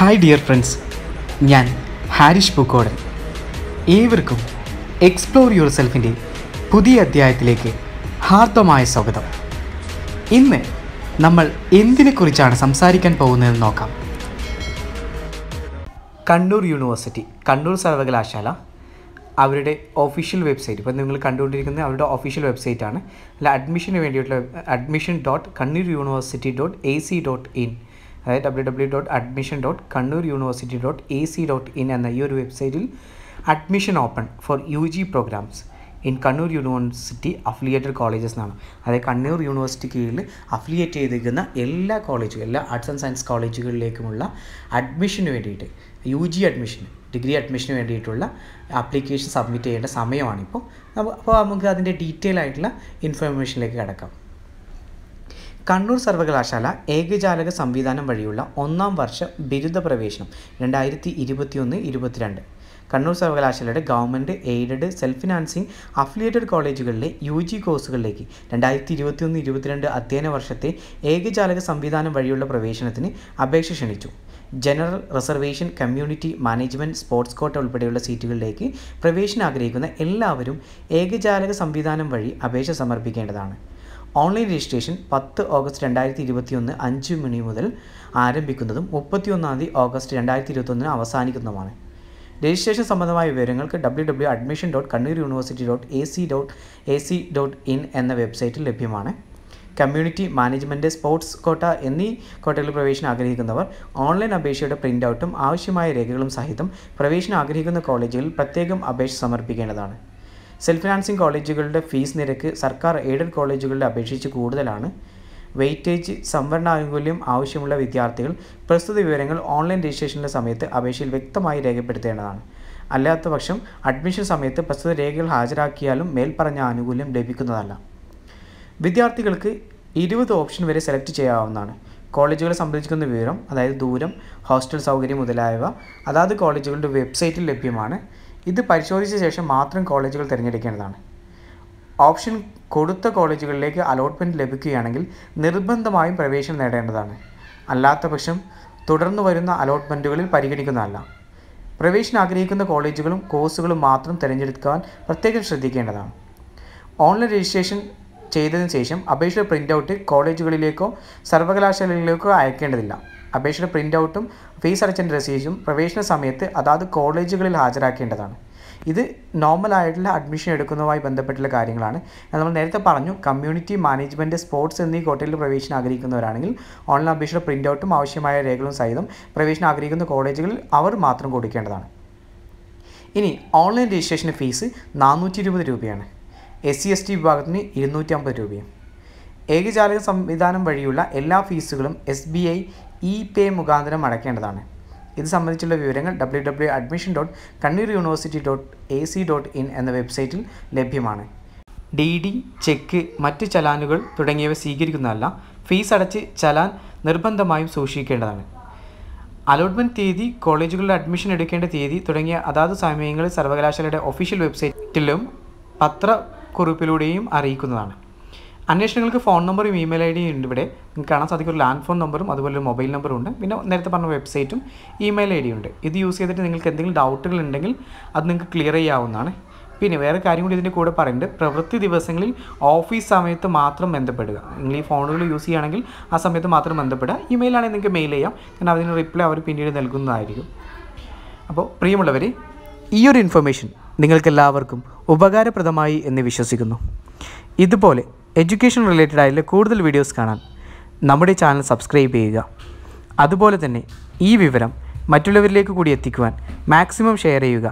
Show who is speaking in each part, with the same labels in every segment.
Speaker 1: hi dear friends ഞാൻ ഹാരിഷ് പൂക്കോടൻ ഏവർക്കും explore your സെൽഫിൻ്റെ പുതിയ അധ്യായത്തിലേക്ക് ഹാർദമായ സ്വാഗതം ഇന്ന് നമ്മൾ എന്തിനെക്കുറിച്ചാണ് സംസാരിക്കാൻ പോകുന്നതെന്ന് നോക്കാം കണ്ണൂർ യൂണിവേഴ്സിറ്റി കണ്ണൂർ സർവകലാശാല അവരുടെ ഒഫീഷ്യൽ വെബ്സൈറ്റ് ഇപ്പോൾ നിങ്ങൾ കണ്ടുകൊണ്ടിരിക്കുന്നത് അവരുടെ ഒഫീഷ്യൽ വെബ്സൈറ്റാണ് അല്ല അഡ്മിഷന് വേണ്ടിയിട്ടുള്ള admission dot Kannur university dot A C dot in അതായത് W W dot admission dot Kannur university dot A C dot in എന്ന ഈ ഒരു വെബ്സൈറ്റിൽ admission open for U G programmes in Kannur university affiliated colleges എന്നാണ് അതായത് കണ്ണൂർ യൂണിവേഴ്സിറ്റി കീഴിൽ അഫിലിയേറ്റ് ചെയ്തിരിക്കുന്ന എല്ലാ കോളേജും എല്ലാ ആർട്സ് ആൻഡ് സയൻസ് കോളേജുകളിലേക്കുമുള്ള അഡ്മിഷന് വേണ്ടിയിട്ട് യു ജി അഡ്മിഷന് ഡിഗ്രി അഡ്മിഷന് വേണ്ടിയിട്ടുള്ള ആപ്ലിക്കേഷൻ സബ്മിറ്റ് ചെയ്യേണ്ട സമയമാണിപ്പോൾ അപ്പോൾ നമുക്ക് അതിൻ്റെ ഡീറ്റെയിൽ ആയിട്ടുള്ള ഇൻഫർമേഷനിലേക്ക് കിടക്കാം കണ്ണൂർ സർവകലാശാല ഏകജാലക സംവിധാനം വഴിയുള്ള ഒന്നാം വർഷ ബിരുദ പ്രവേശനം രണ്ടായിരത്തി ഇരുപത്തിയൊന്ന് ഇരുപത്തിരണ്ട് കണ്ണൂർ സർവകലാശാലയുടെ government aided self financing affiliated കോളേജുകളിലെ യു ജി കോഴ്സുകളിലേക്ക് രണ്ടായിരത്തി ഇരുപത്തിയൊന്ന് ഇരുപത്തിരണ്ട് അധ്യയന വർഷത്തെ ഏകജാലക സംവിധാനം വഴിയുള്ള പ്രവേശനത്തിന് അപേക്ഷ ക്ഷണിച്ചു general reservation community management sports quota ഉൾപ്പെടെയുള്ള സീറ്റുകളിലേക്ക് പ്രവേശനം ആഗ്രഹിക്കുന്ന എല്ലാവരും ഏകജാലക സംവിധാനം വഴി അപേക്ഷ സമർപ്പിക്കേണ്ടതാണ് ഓൺലൈൻ രജിസ്ട്രേഷൻ പത്ത് ഓഗസ്റ്റ് രണ്ടായിരത്തി ഇരുപത്തിയൊന്ന് അഞ്ച് മണി മുതൽ ആരംഭിക്കുന്നതും മുപ്പത്തിയൊന്നാം തീയതി ഓഗസ്റ്റ് രണ്ടായിരത്തി ഇരുപത്തൊന്നിന് അവസാനിക്കുന്നതുമാണ് രജിസ്ട്രേഷൻ സംബന്ധമായ വിവരങ്ങൾക്ക് W W admission dot Kannur university dot A C dot A C dot in എന്ന വെബ്സൈറ്റിൽ ലഭ്യമാണ് കമ്മ്യൂണിറ്റി മാനേജ്മെൻറ്റ് സ്പോർട്സ് കോട്ട എന്നീ കോട്ടകളിൽ പ്രവേശനം ആഗ്രഹിക്കുന്നവർ ഓൺലൈൻ അപേക്ഷയുടെ പ്രിൻ്റ് ഔട്ടും ആവശ്യമായ രേഖകളും സഹിതം പ്രവേശനം ആഗ്രഹിക്കുന്ന കോളേജുകളിൽ പ്രത്യേകം അപേക്ഷ സമർപ്പിക്കേണ്ടതാണ് സെൽഫ് ഫിനാൻസിങ് കോളേജുകളുടെ ഫീസ് നിരക്ക് സർക്കാർ എയ്ഡഡ് കോളേജുകളുടെ അപേക്ഷിച്ച് കൂടുതലാണ് വെയിറ്റേജ് ആനുകൂല്യം ആവശ്യമുള്ള വിദ്യാർത്ഥികൾ പ്രസ്തുത വിവരങ്ങൾ ഓൺലൈൻ രജിസ്ട്രേഷൻ്റെ സമയത്ത് അപേക്ഷയിൽ വ്യക്തമായി രേഖപ്പെടുത്തേണ്ടതാണ് അല്ലാത്ത പക്ഷം അഡ്മിഷൻ സമയത്ത് പ്രസ്തുത രേഖകൾ ഹാജരാക്കിയാലും മേൽപ്പറഞ്ഞ ആനുകൂല്യം ലഭിക്കുന്നതല്ല വിദ്യാർത്ഥികൾക്ക് ഇരുപത് ഓപ്ഷൻ വരെ സെലക്ട് ചെയ്യാവുന്നതാണ് കോളേജുകളെ സംബന്ധിക്കുന്ന വിവരം അതായത് ദൂരം ഹോസ്റ്റൽ സൗകര്യം മുതലായവ അതാത് കോളേജുകളുടെ വെബ്സൈറ്റിൽ ലഭ്യമാണ് ഇത് പരിശോധിച്ച ശേഷം മാത്രം കോളേജുകൾ തിരഞ്ഞെടുക്കേണ്ടതാണ് ഓപ്ഷൻ കൊടുത്ത കോളേജുകളിലേക്ക് അലോട്ട്മെൻറ്റ് ലഭിക്കുകയാണെങ്കിൽ നിർബന്ധമായും പ്രവേശനം നേടേണ്ടതാണ് അല്ലാത്ത പക്ഷം തുടർന്ന് വരുന്ന അലോട്ട്മെൻറ്റുകളിൽ പരിഗണിക്കുന്നതല്ല പ്രവേശനം ആഗ്രഹിക്കുന്ന കോളേജുകളും കോഴ്സുകളും മാത്രം തിരഞ്ഞെടുക്കാൻ പ്രത്യേകം ശ്രദ്ധിക്കേണ്ടതാണ് ഓൺലൈൻ രജിസ്ട്രേഷൻ ചെയ്തതിന് ശേഷം അപേക്ഷ പ്രിൻ്റ് ഔട്ട് കോളേജുകളിലേക്കോ സർവകലാശാലകളിലേക്കോ അയക്കേണ്ടതില്ല അപേക്ഷയുടെ പ്രിൻ്റ് ഔട്ടും ഫീസ് അടച്ചതിൻ്റെ രസീതും പ്രവേശന സമയത്ത് അതാത് കോളേജുകളിൽ ഹാജരാക്കേണ്ടതാണ് ഇത് നോർമൽ ആയിട്ടുള്ള അഡ്മിഷൻ എടുക്കുന്നതുമായി ബന്ധപ്പെട്ടുള്ള കാര്യങ്ങളാണ് നമ്മൾ നേരത്തെ പറഞ്ഞു കമ്മ്യൂണിറ്റി മാനേജ്മെൻറ്റ് സ്പോർട്സ് എന്നീ കോട്ടയിൽ പ്രവേശനം ആഗ്രഹിക്കുന്നവരാണെങ്കിൽ ഓൺലൈൻ അപേക്ഷയുടെ പ്രിൻ്റ് ഔട്ടും ആവശ്യമായ രേഖകളും സഹിതം പ്രവേശനം ആഗ്രഹിക്കുന്ന കോളേജുകളിൽ അവർ മാത്രം കൊടുക്കേണ്ടതാണ് ഇനി ഓൺലൈൻ രജിസ്ട്രേഷൻ ഫീസ് നാനൂറ്റി ഇരുപത് രൂപയാണ് എസ് സി എസ് ടി വിഭാഗത്തിന് ഇരുന്നൂറ്റി അമ്പത് രൂപയും ഏകജാലക സംവിധാനം വഴിയുള്ള എല്ലാ ഫീസുകളും S B I e pay മുഖാന്തരം അടയ്ക്കേണ്ടതാണ് ഇത് സംബന്ധിച്ചുള്ള വിവരങ്ങൾ ഡബ്ല്യൂ W admission dot Kannur university dot A C dot in എന്ന വെബ്സൈറ്റിൽ ലഭ്യമാണ് ഡി ഡി ചെക്ക് മറ്റ് ചലാനുകൾ തുടങ്ങിയവ സ്വീകരിക്കുന്നതല്ല ഫീസ് അടച്ച് ചലാൻ നിർബന്ധമായും സൂക്ഷിക്കേണ്ടതാണ് അലോട്ട്മെൻറ്റ് തീയതി കോളേജുകളിൽ അഡ്മിഷൻ എടുക്കേണ്ട തീയതി തുടങ്ങിയ അതാത് സമയങ്ങളിൽ സർവകലാശാലയുടെ ഒഫീഷ്യൽ വെബ്സൈറ്റിലും പത്രക്കുറിപ്പിലൂടെയും അറിയിക്കുന്നതാണ് അന്വേഷണങ്ങൾക്ക് ഫോൺ നമ്പറും ഇമെയിൽ ഐ ഡിയും ഉണ്ട് ഇവിടെ നിങ്ങൾക്ക് കാണാൻ സാധിക്കും ഒരു ലാൻഡ് ഫോൺ നമ്പറും അതുപോലെ ഒരു മൊബൈൽ നമ്പറും ഉണ്ട് പിന്നെ നേരത്തെ പറഞ്ഞ വെബ്സൈറ്റും ഇമെയിൽ ഐ ഡിയും ഉണ്ട് ഇത് യൂസ് ചെയ്തിട്ട് നിങ്ങൾക്ക് എന്തെങ്കിലും ഡൗട്ടുകൾ ഉണ്ടെങ്കിൽ അത് നിങ്ങൾക്ക് ക്ലിയർ ചെയ്യാവുന്നതാണ് പിന്നെ വേറെ കാര്യം കൂടി ഇതിൻ്റെ കൂടെ പറയുന്നുണ്ട് പ്രവൃത്തി ദിവസങ്ങളിൽ ഓഫീസ് സമയത്ത് മാത്രം ബന്ധപ്പെടുക നിങ്ങൾ ഈ ഫോണുകൾ യൂസ് ചെയ്യുകയാണെങ്കിൽ ആ സമയത്ത് മാത്രം ബന്ധപ്പെടുക ഇമെയിലാണെങ്കിൽ നിങ്ങൾക്ക് മെയിൽ ചെയ്യാം കാരണം അതിന് റിപ്ലൈ അവർ പിന്നീട് നൽകുന്നതായിരിക്കും അപ്പോൾ പ്രിയമുള്ളവർ ഈ ഒരു ഇൻഫർമേഷൻ നിങ്ങൾക്കെല്ലാവർക്കും ഉപകാരപ്രദമായി എന്ന് വിശ്വസിക്കുന്നു ഇതുപോലെ എഡ്യൂക്കേഷൻ റിലേറ്റഡ് ആയിട്ടുള്ള കൂടുതൽ വീഡിയോസ് കാണാൻ നമ്മുടെ ചാനൽ സബ്സ്ക്രൈബ് ചെയ്യുക അതുപോലെ തന്നെ ഈ വിവരം മറ്റുള്ളവരിലേക്ക് കൂടി എത്തിക്കുവാൻ മാക്സിമം ഷെയർ ചെയ്യുക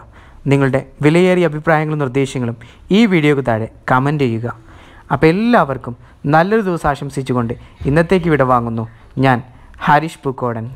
Speaker 1: നിങ്ങളുടെ വിലയേറിയ അഭിപ്രായങ്ങളും നിർദ്ദേശങ്ങളും ഈ വീഡിയോക്ക് താഴെ കമൻറ്റ് ചെയ്യുക അപ്പോൾ എല്ലാവർക്കും നല്ലൊരു ദിവസം ആശംസിച്ചുകൊണ്ട് ഇന്നത്തേക്ക് വിട വാങ്ങുന്നു ഞാൻ ഹരീഷ് പൂക്കോടൻ